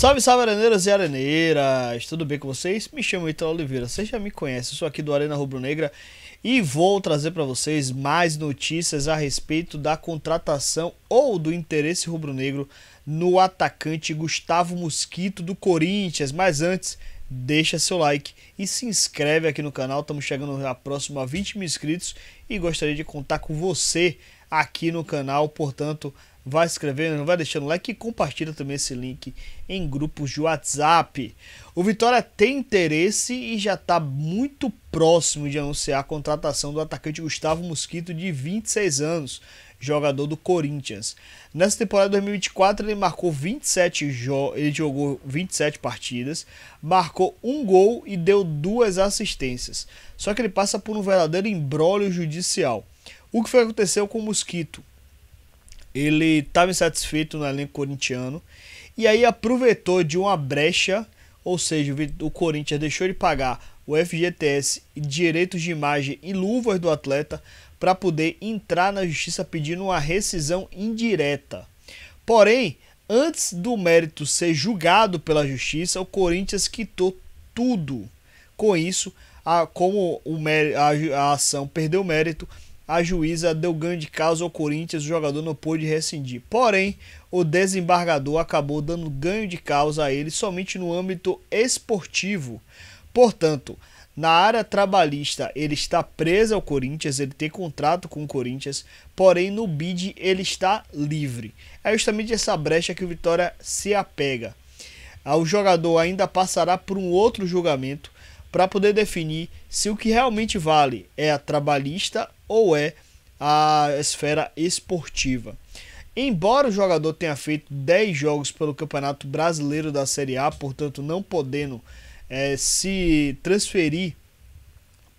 Salve, salve, areneiras e araneiras! Tudo bem com vocês? Me chamo Italo Oliveira, você já me conhece, eu sou aqui do Arena Rubro Negra e vou trazer para vocês mais notícias a respeito da contratação ou do interesse rubro-negro no atacante Gustavo Mosquito do Corinthians. Mas antes, deixa seu like e se inscreve aqui no canal. Estamos chegando a próximo a 20 mil inscritos e gostaria de contar com você aqui no canal. Portanto, vai se inscrevendo, né? vai deixando like e compartilha também esse link em grupos de WhatsApp. O Vitória tem interesse e já está muito próximo de anunciar a contratação do atacante Gustavo Mosquito, de 26 anos, jogador do Corinthians. Nessa temporada 2024 ele marcou 27 jo ele jogou 27 partidas, marcou um gol e deu duas assistências. Só que ele passa por um verdadeiro embrólio judicial. O que foi aconteceu com o Mosquito? Ele estava insatisfeito no elenco corintiano e aí aproveitou de uma brecha, ou seja, o Corinthians deixou de pagar o FGTS, direitos de imagem e luvas do atleta para poder entrar na justiça pedindo uma rescisão indireta. Porém, antes do mérito ser julgado pela justiça, o Corinthians quitou tudo. Com isso, a, como o, a, a ação perdeu mérito, a juíza deu ganho de causa ao Corinthians, o jogador não pôde rescindir. Porém, o desembargador acabou dando ganho de causa a ele somente no âmbito esportivo. Portanto, na área trabalhista, ele está preso ao Corinthians, ele tem contrato com o Corinthians, porém no BID ele está livre. É justamente essa brecha que o Vitória se apega. Ah, o jogador ainda passará por um outro julgamento para poder definir se o que realmente vale é a trabalhista ou é a esfera esportiva. Embora o jogador tenha feito 10 jogos pelo Campeonato Brasileiro da Série A, portanto não podendo é, se transferir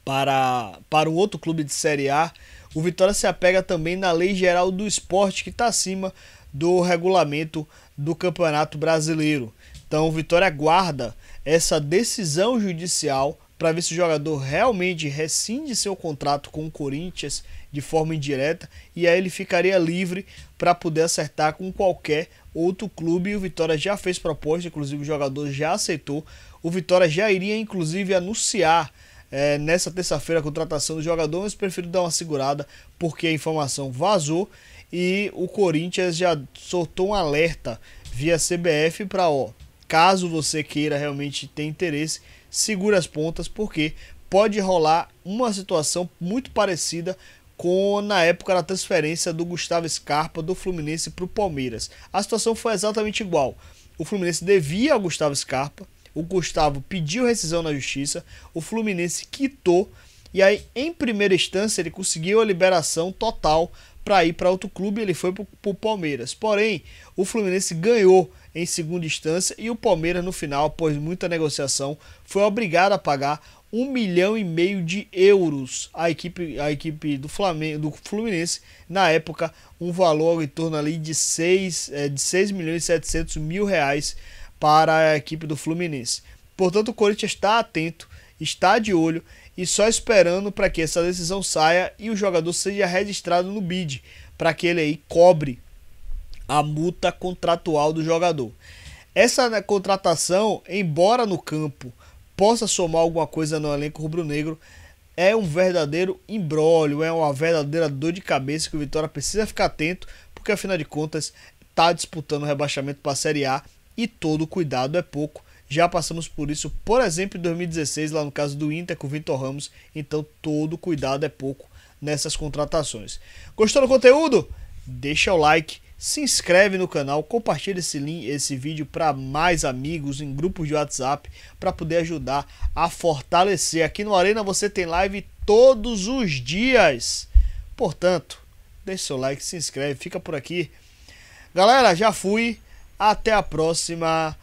para, para um outro clube de Série A, o Vitória se apega também na Lei Geral do Esporte, que está acima do regulamento do Campeonato Brasileiro. Então o Vitória guarda essa decisão judicial para ver se o jogador realmente rescinde seu contrato com o Corinthians de forma indireta e aí ele ficaria livre para poder acertar com qualquer outro clube. E o Vitória já fez proposta, inclusive o jogador já aceitou. O Vitória já iria inclusive anunciar é, nessa terça-feira a contratação do jogador, mas prefiro dar uma segurada porque a informação vazou e o Corinthians já soltou um alerta via CBF para ó caso você queira realmente ter interesse, segura as pontas, porque pode rolar uma situação muito parecida com na época da transferência do Gustavo Scarpa do Fluminense para o Palmeiras. A situação foi exatamente igual. O Fluminense devia ao Gustavo Scarpa, o Gustavo pediu rescisão na justiça, o Fluminense quitou e aí, em primeira instância, ele conseguiu a liberação total para ir para outro clube. Ele foi para o Palmeiras. Porém, o Fluminense ganhou em segunda instância e o Palmeiras, no final, após muita negociação, foi obrigado a pagar um milhão e meio de euros à equipe, à equipe do, Flamengo, do Fluminense. Na época, um valor em torno ali de 6, é, eh, de 6 milhões e 700 mil reais para a equipe do Fluminense. Portanto, o Corinthians está atento está de olho e só esperando para que essa decisão saia e o jogador seja registrado no BID, para que ele aí cobre a multa contratual do jogador. Essa né, contratação, embora no campo possa somar alguma coisa no elenco rubro-negro, é um verdadeiro imbróglio, é uma verdadeira dor de cabeça que o Vitória precisa ficar atento, porque afinal de contas está disputando o rebaixamento para a Série A e todo cuidado é pouco já passamos por isso, por exemplo, em 2016, lá no caso do Inter com o Vitor Ramos. Então, todo cuidado é pouco nessas contratações. Gostou do conteúdo? Deixa o like, se inscreve no canal, compartilha esse, link, esse vídeo para mais amigos em grupos de WhatsApp para poder ajudar a fortalecer. Aqui no Arena você tem live todos os dias. Portanto, deixa seu like, se inscreve, fica por aqui. Galera, já fui. Até a próxima.